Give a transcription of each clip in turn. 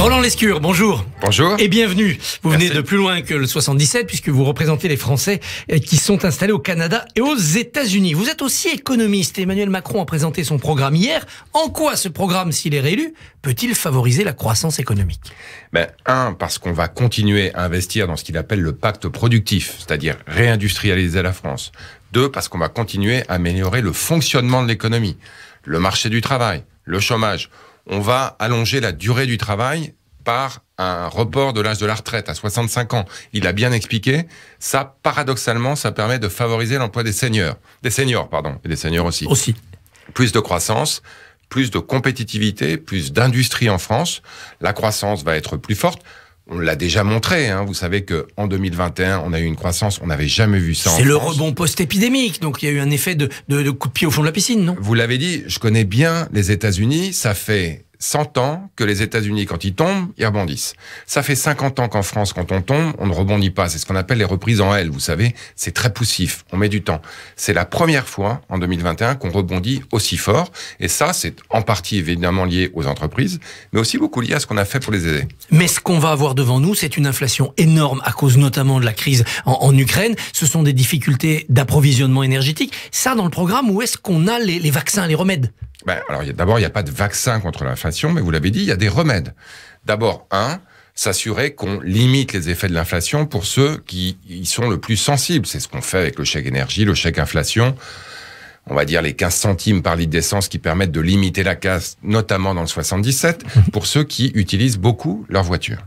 Roland Lescure, bonjour. Bonjour. Et bienvenue. Vous venez de plus loin que le 77 puisque vous représentez les Français euh, qui sont installés au Canada et aux États-Unis. Vous êtes aussi économiste. Emmanuel Macron a présenté son programme hier. En quoi ce programme, s'il est réélu, peut-il favoriser la croissance économique ben, Un, parce qu'on va continuer à investir dans ce qu'il appelle le pacte productif, c'est-à-dire réindustrialiser la France. Deux, parce qu'on va continuer à améliorer le fonctionnement de l'économie, le marché du travail, le chômage on va allonger la durée du travail par un report de l'âge de la retraite à 65 ans. Il a bien expliqué. Ça, paradoxalement, ça permet de favoriser l'emploi des seniors, des seniors, pardon, et des seniors aussi. Aussi. Plus de croissance, plus de compétitivité, plus d'industrie en France. La croissance va être plus forte on l'a déjà montré. Hein. Vous savez que en 2021, on a eu une croissance, on n'avait jamais vu ça. C'est le rebond post-épidémique, donc il y a eu un effet de, de, de, coup de pied au fond de la piscine, non Vous l'avez dit, je connais bien les États-Unis. Ça fait 100 ans que les États-Unis, quand ils tombent, ils rebondissent. Ça fait 50 ans qu'en France, quand on tombe, on ne rebondit pas. C'est ce qu'on appelle les reprises en L, vous savez. C'est très poussif, on met du temps. C'est la première fois en 2021 qu'on rebondit aussi fort. Et ça, c'est en partie évidemment lié aux entreprises, mais aussi beaucoup lié à ce qu'on a fait pour les aider. Mais ce qu'on va avoir devant nous, c'est une inflation énorme à cause notamment de la crise en, Ukraine. Ce sont des difficultés d'approvisionnement énergétique. Ça, dans le programme, où est-ce qu'on a les, vaccins, les remèdes ben, alors d'abord, il n'y a pas de vaccin contre l'inflation mais vous l'avez dit, il y a des remèdes. D'abord, un, s'assurer qu'on limite les effets de l'inflation pour ceux qui y sont le plus sensibles. C'est ce qu'on fait avec le chèque énergie, le chèque inflation. On va dire les 15 centimes par litre d'essence qui permettent de limiter la casse, notamment dans le 77, mhm. pour ceux qui utilisent beaucoup leur voiture.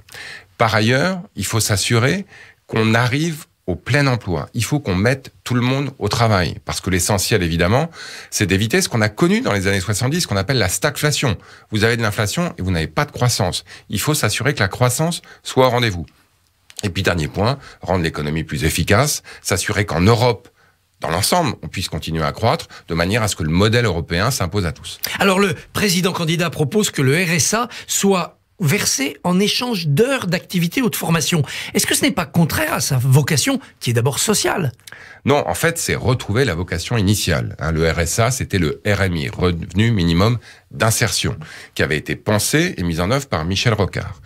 Par ailleurs, il faut s'assurer qu'on arrive au plein emploi. Il faut qu'on mette tout le monde au travail. Parce que l'essentiel, évidemment, c'est d'éviter ce qu'on a connu dans les années 70, qu'on appelle la stagflation. Vous avez de l'inflation et vous n'avez pas de croissance. Il faut s'assurer que la croissance soit au rendez-vous. Et puis, dernier point, rendre l'économie plus efficace, s'assurer qu'en Europe, dans l'ensemble, on puisse continuer à croître de manière à ce que le modèle européen s'impose à tous. Alors le président candidat propose que le RSA soit versé en échange d'heures d'activité ou de formation. Est-ce que ce n'est pas contraire à sa vocation, qui est d'abord sociale Non, en fait, c'est retrouver la vocation initiale. Hein, le RSA, c'était le RMI, revenu minimum d'insertion, qui avait été pensé et mis en œuvre par Michel Rocard.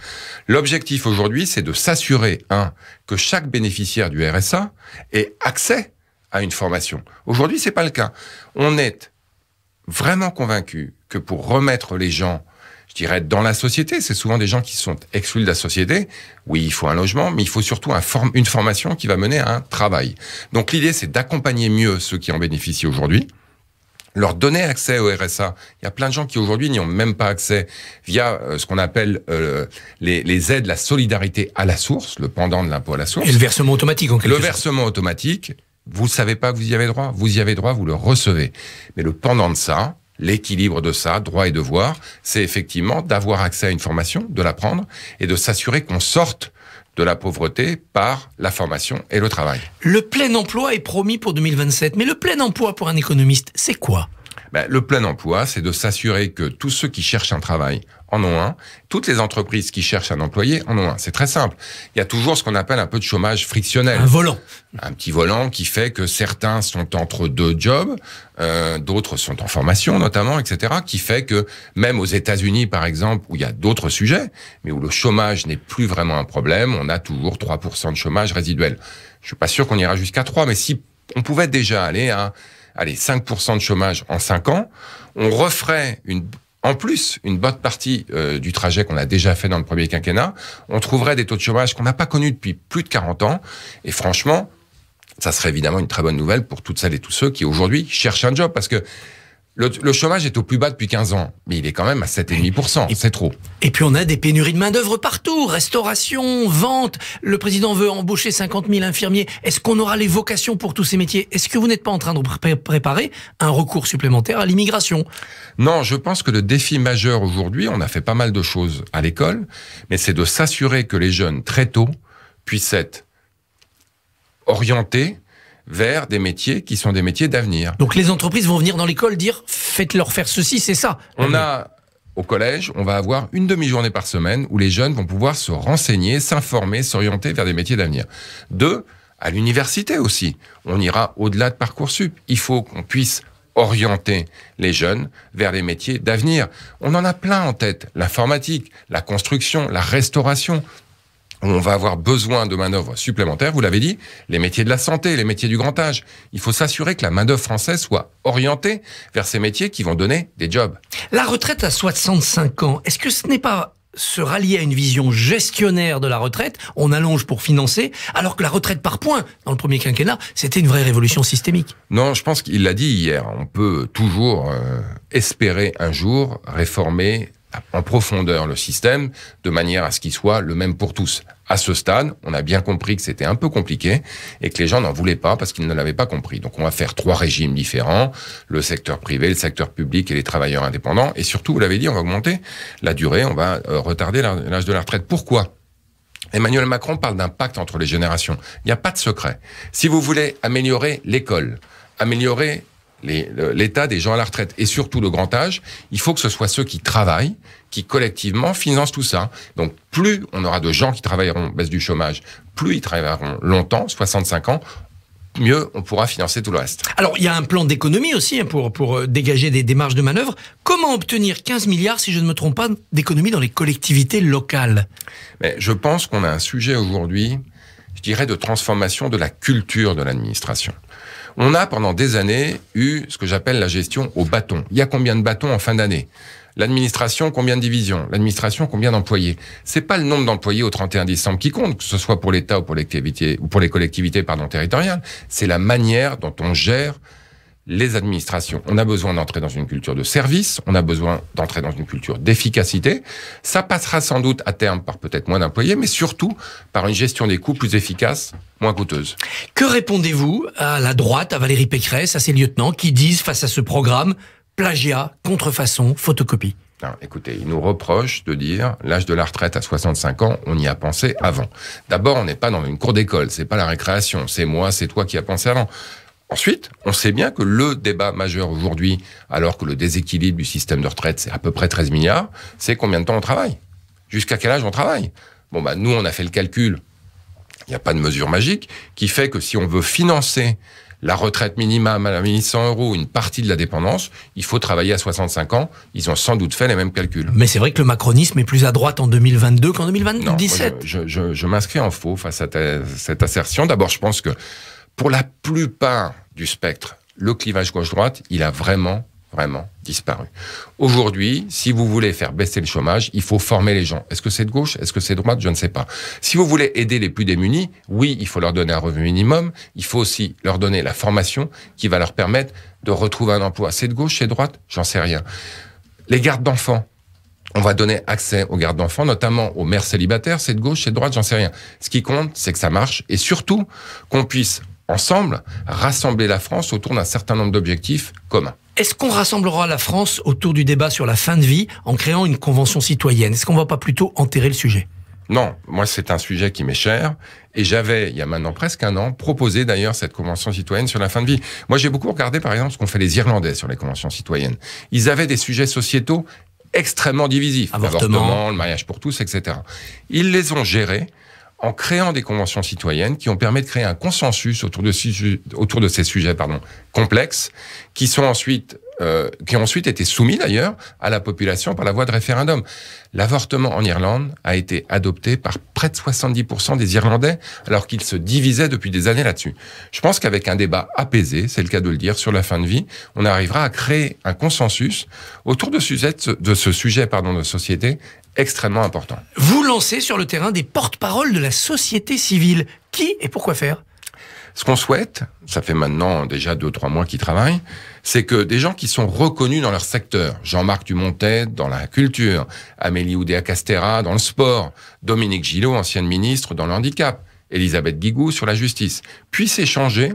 L'objectif aujourd'hui, c'est de s'assurer, un, que chaque bénéficiaire du RSA ait accès à une formation. Aujourd'hui, ce n'est pas le cas. On est vraiment convaincu que pour remettre les gens qui dirais, dans la société. C'est souvent des gens qui sont exclus de la société. Oui, il faut un logement, mais il faut surtout un une formation qui va mener à un travail. Donc l'idée, c'est d'accompagner mieux ceux qui en bénéficient aujourd'hui leur donner accès au RSA. Il y a plein de gens qui aujourd'hui n'y ont même pas accès via euh, ce qu'on appelle euh, les, les, aides, la solidarité à la source, le pendant de l'impôt à la source. Et le versement automatique en quelque sorte. Le versement automatique, vous ne savez pas que vous y avez droit, vous y avez droit, vous le recevez. Mais le pendant de ça, l'équilibre de ça, droit et devoir, c'est effectivement d'avoir accès à une formation, de l'apprendre et de s'assurer qu'on sorte de la pauvreté par la formation et le travail. Le plein emploi est promis pour 2027, mais le plein emploi pour un économiste, c'est quoi ben, Le plein emploi, c'est de s'assurer que tous ceux qui cherchent un travail en ont un. Toutes les entreprises qui cherchent un employé en ont un. C'est très simple. Il y a toujours ce qu'on appelle un peu de chômage frictionnel. Un volant. Un petit volant qui fait que certains sont entre deux jobs, euh, d'autres sont en formation notamment, etc. Qui fait que même aux États-Unis, par exemple, où il y a d'autres sujets, mais où le chômage n'est plus vraiment un problème, on a toujours 3% de chômage résiduel. Je suis pas sûr qu'on ira jusqu'à 3, mais si on pouvait déjà aller à 5% de chômage en 5 ans, on referait une en plus une bonne partie euh, du trajet qu'on a déjà fait dans le premier quinquennat, on trouverait des taux de chômage qu'on n'a pas connus depuis plus de 40 ans. Et franchement, ça serait évidemment une très bonne nouvelle pour toutes celles et tous ceux qui aujourd'hui cherchent un job. Parce que le, chômage est au plus bas depuis 15 ans, mais il est quand même à 7,5%. C'est trop. Et puis on a des pénuries de main-d'œuvre partout restauration, vente. Le président veut embaucher 50 000 infirmiers. Est-ce qu'on aura les vocations pour tous ces métiers Est-ce que vous n'êtes pas en train de préparer un recours supplémentaire à l'immigration Non, je pense que le défi majeur aujourd'hui, on a fait pas mal de choses à l'école, mais c'est de s'assurer que les jeunes très tôt puissent être orientés vers des métiers qui sont des métiers d'avenir. Donc les entreprises vont venir dans l'école dire faites-leur faire ceci, c'est ça. On a au collège, on va avoir une demi-journée par semaine où les jeunes vont pouvoir se renseigner, s'informer, s'orienter vers des métiers d'avenir. Deux, à l'université aussi. On ira au-delà de Parcoursup. Il faut qu'on puisse orienter les jeunes vers les métiers d'avenir. On en a plein en tête. L'informatique, la construction, la restauration on va avoir besoin de manœuvres supplémentaires, vous l'avez dit, les métiers de la santé, les métiers du grand âge. Il faut s'assurer que la main-d'œuvre française soit orientée vers ces métiers qui vont donner des jobs. La retraite à 65 ans, est-ce que ce n'est pas se rallier à une vision gestionnaire de la retraite, on allonge pour financer, alors que la retraite par points, dans le premier quinquennat, c'était une vraie révolution systémique. Non, je pense qu'il l'a dit hier, on peut toujours euh, espérer un jour réformer en profondeur le système de manière à ce qu'il soit le même pour tous. À ce stade, on a bien compris que c'était un peu compliqué et que les gens n'en voulaient pas parce qu'ils ne l'avaient pas compris. Donc on va faire trois régimes différents, le secteur privé, le secteur public et les travailleurs indépendants. Et surtout, vous l'avez dit, on va augmenter la durée, on va euh, retarder l'âge de la retraite. Pourquoi Emmanuel Macron parle d'un pacte entre les générations. Il n'y a pas de secret. Si vous voulez améliorer l'école, améliorer l'état des gens à la retraite et surtout le grand âge, il faut que ce soit ceux qui travaillent, qui collectivement financent tout ça. Donc plus on aura de gens qui travailleront, baisse du chômage, plus ils travailleront longtemps, 65 ans, mieux on pourra financer tout le reste. Alors il y a un plan d'économie aussi hein, pour, pour euh, dégager des, démarches de manœuvre. Comment obtenir 15 milliards, si je ne me trompe pas, d'économie dans les collectivités locales Je pense qu'on a un sujet aujourd'hui je dirais, de transformation de la culture de l'administration. On a pendant des années eu ce que j'appelle la gestion au bâton. Il y a combien de bâtons en fin d'année L'administration, combien de divisions L'administration, combien d'employés C'est pas le nombre d'employés au 31 décembre qui compte, que ce soit pour l'État ou pour les collectivités, ou pour les collectivités pardon, territoriales. C'est la manière dont on gère les administrations. On a besoin d'entrer dans une culture de service, on a besoin d'entrer dans une culture d'efficacité. Ça passera sans doute à terme par peut-être moins d'employés, mais surtout par une gestion des coûts plus efficace, moins coûteuse. Que répondez-vous à la droite, à Valérie Pécresse, à ses lieutenants qui disent face à ce programme plagiat, contrefaçon, photocopie écoutez, ils nous reprochent de dire l'âge de la retraite à 65 ans, on y a pensé avant. D'abord, on n'est pas dans une cour d'école, c'est pas la récréation, c'est moi, c'est toi qui as pensé avant. Ensuite, on sait bien que le débat majeur aujourd'hui, alors que le déséquilibre du système de retraite, c'est à peu près 13 milliards, c'est combien de temps on travaille Jusqu'à quel âge on travaille Bon, bah, nous, on a fait le calcul, il n'y a pas de mesure magique, qui fait que si on veut financer la retraite minimum à 100 euros, une partie de la dépendance, il faut travailler à 65 ans. Ils ont sans doute fait les mêmes calculs. Mais c'est vrai que le macronisme est plus à droite en 2022 qu'en 2017. je, je, je m'inscris en faux face à cette assertion. D'abord, je pense que pour la plupart du spectre, le clivage gauche-droite, il a vraiment, vraiment disparu. Aujourd'hui, si vous voulez faire baisser le chômage, il faut former les gens. Est-ce que c'est de gauche Est-ce que c'est de droite Je ne sais pas. Si vous voulez aider les plus démunis, oui, il faut leur donner un revenu minimum. Il faut aussi leur donner la formation qui va leur permettre de retrouver un emploi. C'est de gauche, c'est de droite J'en sais rien. Les gardes d'enfants, on va donner accès aux gardes d'enfants, notamment aux mères célibataires, c'est de gauche, c'est de droite, j'en sais rien. Ce qui compte, c'est que ça marche et surtout qu'on puisse ensemble, rassembler la France autour d'un certain nombre d'objectifs communs. Est-ce qu'on rassemblera la France autour du débat sur la fin de vie en créant une convention citoyenne Est-ce qu'on ne va pas plutôt enterrer le sujet non, moi c'est un sujet qui m'est cher et j'avais, il y a maintenant presque un an, proposé d'ailleurs cette convention citoyenne sur la fin de vie. Moi j'ai beaucoup regardé par exemple ce qu'ont fait les Irlandais sur les conventions citoyennes. Ils avaient des sujets sociétaux extrêmement divisifs, l'avortement, le mariage pour tous, etc. Ils les ont gérés en créant des conventions citoyennes qui ont permis de créer un consensus autour de, autour de ces sujets pardon, complexes, qui sont ensuite euh, qui ont ensuite été soumis d'ailleurs à la population par la voie de référendum. L'avortement en Irlande a été adopté par près de 70% des Irlandais, alors qu'ils se divisaient depuis des années là-dessus. Je pense qu'avec un débat apaisé, c'est le cas de le dire, sur la fin de vie, on arrivera à créer un consensus autour de, de ce sujet pardon, de société extrêmement important. Vous lancez sur le terrain des porte-paroles de la société civile. Qui et pourquoi faire Ce qu'on souhaite, ça fait maintenant déjà deux, trois mois qu'ils travaillent, c'est que des gens qui sont reconnus dans leur secteur, Jean-Marc Dumontet dans la culture, Amélie Oudéa-Castera dans le sport, Dominique Gillot, ancienne ministre dans le handicap, Elisabeth Guigou sur la justice, puissent échanger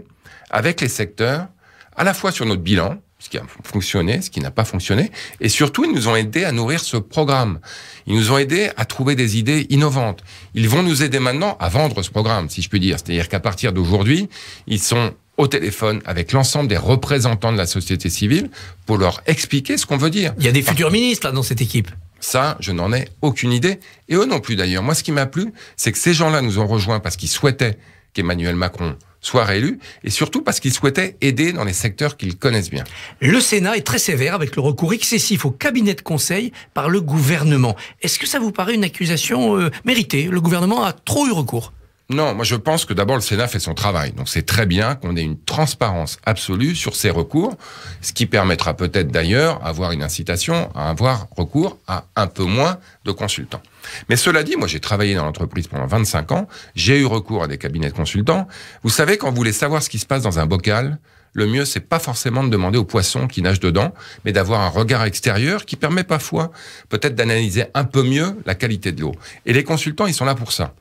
avec les secteurs, à la fois sur notre bilan, ce qui a fonctionné, ce qui n'a pas fonctionné. Et surtout, ils nous ont aidés à nourrir ce programme. Ils nous ont aidés à trouver des idées innovantes. Ils vont nous aider maintenant à vendre ce programme, si je puis dire. C'est-à-dire qu'à partir d'aujourd'hui, ils sont au téléphone avec l'ensemble des représentants de la société civile pour leur expliquer ce qu'on veut dire. Il y a des futurs ministres là, dans cette équipe. Ça, je n'en ai aucune idée. Et eux non plus d'ailleurs. Moi, ce qui m'a plu, c'est que ces gens-là nous ont rejoints parce qu'ils souhaitaient qu'Emmanuel Macron soit réélu, et surtout parce qu'ils souhaitaient aider dans les secteurs qu'ils connaissent bien. Le Sénat est très sévère avec le recours excessif au cabinet de conseil par le gouvernement. Est-ce que ça vous paraît une accusation euh, méritée Le gouvernement a trop eu recours non, moi je pense que d'abord le Sénat fait son travail. Donc c'est très bien qu'on ait une transparence absolue sur ces recours, ce qui permettra peut-être d'ailleurs avoir une incitation à avoir recours à un peu moins de consultants. Mais cela dit, moi j'ai travaillé dans l'entreprise pendant 25 ans, j'ai eu recours à des cabinets de consultants. Vous savez, quand vous voulez savoir ce qui se passe dans un bocal, le mieux, c'est pas forcément de demander aux poissons qui nagent dedans, mais d'avoir un regard extérieur qui permet parfois peut-être d'analyser un peu mieux la qualité de l'eau. Et les consultants, ils sont là pour ça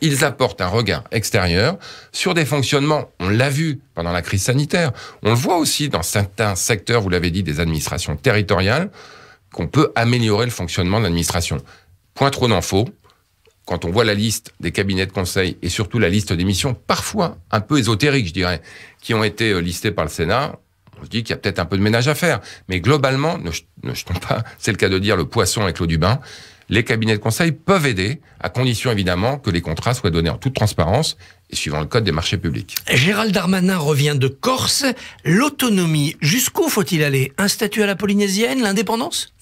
ils apportent un regard extérieur sur des fonctionnements, on l'a vu pendant la crise sanitaire, on le voit aussi dans certains secteurs, vous l'avez dit, des administrations territoriales, qu'on peut améliorer le fonctionnement de l'administration. Point trop n'en faut. Quand on voit la liste des cabinets de conseil et surtout la liste des missions, parfois un peu ésotériques, je dirais, qui ont été euh, listées par le Sénat, on se dit qu'il y a peut-être un peu de ménage à faire. Mais globalement, ne, pas, c'est le cas de dire, le poisson avec l'eau du bain les cabinets de conseil peuvent aider, à condition évidemment que les contrats soient donnés en toute transparence et suivant le code des marchés publics. Gérald Darmanin revient de Corse. L'autonomie, jusqu'où faut-il aller Un statut à la polynésienne, l'indépendance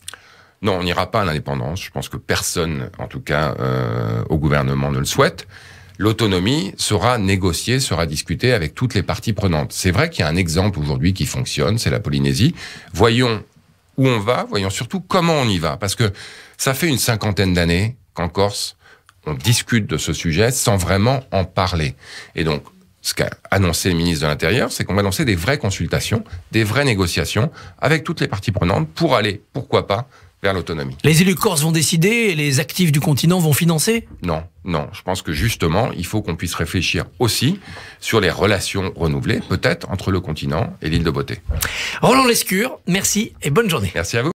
Non, on n'ira pas à l'indépendance. Je pense que personne, en tout cas euh, au gouvernement, ne le souhaite. L'autonomie sera négociée, sera discutée avec toutes les parties prenantes. C'est vrai qu'il y a un exemple aujourd'hui qui fonctionne, c'est la Polynésie. Voyons où on va, voyons surtout comment on y va. Parce que ça fait une cinquantaine d'années qu'en Corse, on discute de ce sujet sans vraiment en parler. Et donc, ce qu'a annoncé le ministre de l'Intérieur, c'est qu'on va lancer des vraies consultations, des vraies négociations avec toutes les parties prenantes pour aller, pourquoi pas, vers l'autonomie. Les élus corse vont décider et les actifs du continent vont financer Non, non. Je pense que justement, il faut qu'on puisse réfléchir aussi sur les relations renouvelées, peut-être, entre le continent et l'île de Beauté. Roland Lescure, merci et bonne journée. Merci à vous.